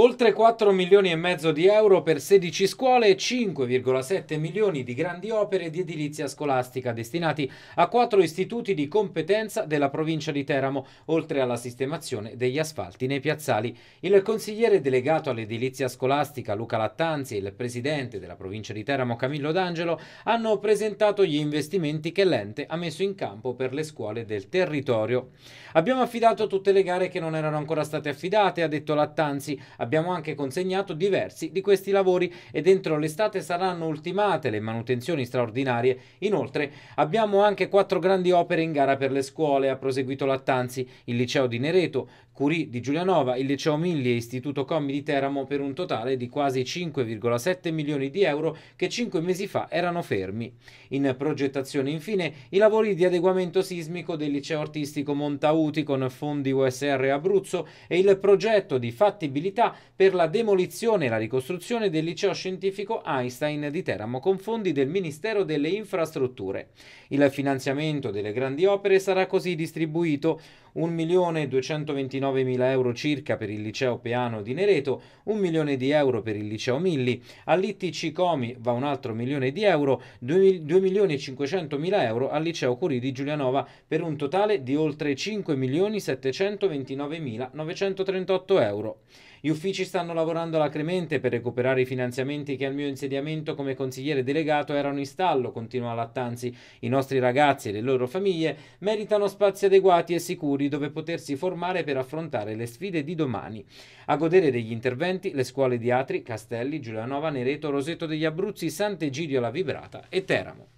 Oltre 4 milioni e mezzo di euro per 16 scuole e 5,7 milioni di grandi opere di edilizia scolastica destinati a quattro istituti di competenza della provincia di Teramo, oltre alla sistemazione degli asfalti nei piazzali. Il consigliere delegato all'edilizia scolastica Luca Lattanzi e il presidente della provincia di Teramo Camillo D'Angelo hanno presentato gli investimenti che l'ente ha messo in campo per le scuole del territorio. Abbiamo affidato tutte le gare che non erano ancora state affidate, ha detto Lattanzi Abbiamo anche consegnato diversi di questi lavori e dentro l'estate saranno ultimate le manutenzioni straordinarie. Inoltre abbiamo anche quattro grandi opere in gara per le scuole, ha proseguito Lattanzi, il liceo di Nereto, Curie di Giulianova, il liceo Milli e Istituto Commi di Teramo per un totale di quasi 5,7 milioni di euro che cinque mesi fa erano fermi. In progettazione infine i lavori di adeguamento sismico del liceo artistico Montauti con fondi USR Abruzzo e il progetto di fattibilità per la demolizione e la ricostruzione del liceo scientifico Einstein di Teramo con fondi del Ministero delle Infrastrutture. Il finanziamento delle grandi opere sarà così distribuito 1.229.000 9.000 euro circa per il liceo Peano di Nereto, 1 milione di euro per il liceo Milli, all'ITC Comi va un altro milione di euro, 2.500.000 euro al liceo Curie di Giulianova per un totale di oltre 5.729.938 euro. Gli uffici stanno lavorando alacremente per recuperare i finanziamenti che al mio insediamento come consigliere delegato erano in stallo, continua Lattanzi. I nostri ragazzi e le loro famiglie meritano spazi adeguati e sicuri dove potersi formare per affrontare le sfide di domani. A godere degli interventi le scuole di Atri, Castelli, Giulianova, Nereto, Roseto degli Abruzzi, Sant'Egidio La Vibrata e Teramo.